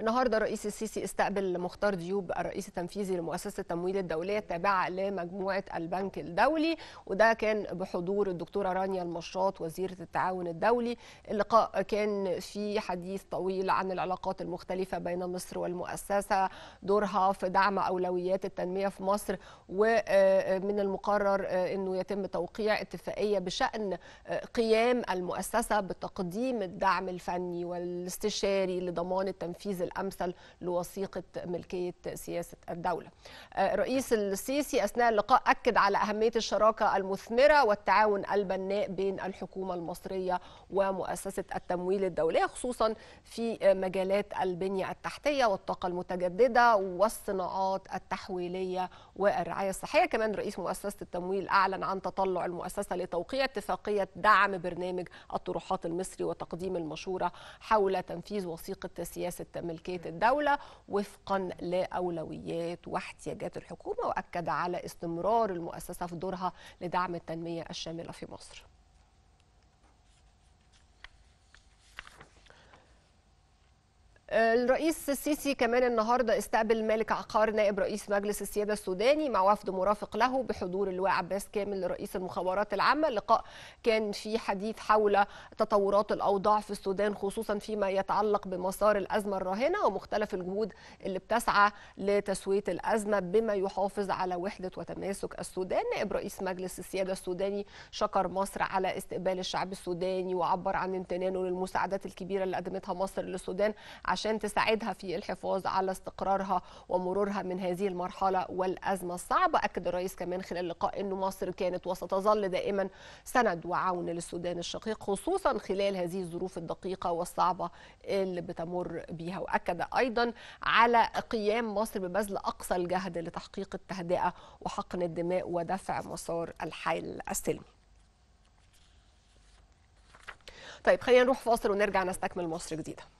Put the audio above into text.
النهارده الرئيس السيسي استقبل مختار ديوب الرئيس التنفيذي لمؤسسه التمويل الدوليه التابعه لمجموعه البنك الدولي وده كان بحضور الدكتوره رانيا المشاط وزيره التعاون الدولي اللقاء كان في حديث طويل عن العلاقات المختلفه بين مصر والمؤسسه دورها في دعم اولويات التنميه في مصر ومن المقرر انه يتم توقيع اتفاقيه بشان قيام المؤسسه بتقديم الدعم الفني والاستشاري لضمان التنفيذ الأمثل لوثيقة ملكية سياسة الدولة الرئيس آه، السيسي أثناء اللقاء أكد على أهمية الشراكة المثمرة والتعاون البناء بين الحكومة المصرية ومؤسسة التمويل الدولية خصوصا في مجالات البنية التحتية والطاقة المتجددة والصناعات التحويلية والرعاية الصحية كمان رئيس مؤسسة التمويل أعلن عن تطلع المؤسسة لتوقيع اتفاقية دعم برنامج الطروحات المصري وتقديم المشورة حول تنفيذ وثيقة سياسة ملكيه الدوله وفقا لاولويات واحتياجات الحكومه واكد على استمرار المؤسسه في دورها لدعم التنميه الشامله في مصر الرئيس السيسي كمان النهارده استقبل مالك عقار نائب رئيس مجلس السياده السوداني مع وفد مرافق له بحضور اللواء عباس كامل رئيس المخابرات العامه اللقاء كان فيه حديث حول تطورات الاوضاع في السودان خصوصا فيما يتعلق بمسار الازمه الراهنه ومختلف الجهود اللي بتسعى لتسويه الازمه بما يحافظ على وحده وتماسك السودان نائب رئيس مجلس السياده السوداني شكر مصر على استقبال الشعب السوداني وعبر عن امتنانه للمساعدات الكبيره اللي قدمتها مصر للسودان عشان علشان تساعدها في الحفاظ على استقرارها ومرورها من هذه المرحلة والأزمة الصعبة أكد الرئيس كمان خلال اللقاء أنه مصر كانت وستظل دائما سند وعون للسودان الشقيق خصوصا خلال هذه الظروف الدقيقة والصعبة اللي بتمر بها وأكد أيضا على قيام مصر ببذل أقصى الجهد لتحقيق التهدئة وحقن الدماء ودفع مسار الحل السلمي طيب خلينا نروح فاصل ونرجع نستكمل مصر جديده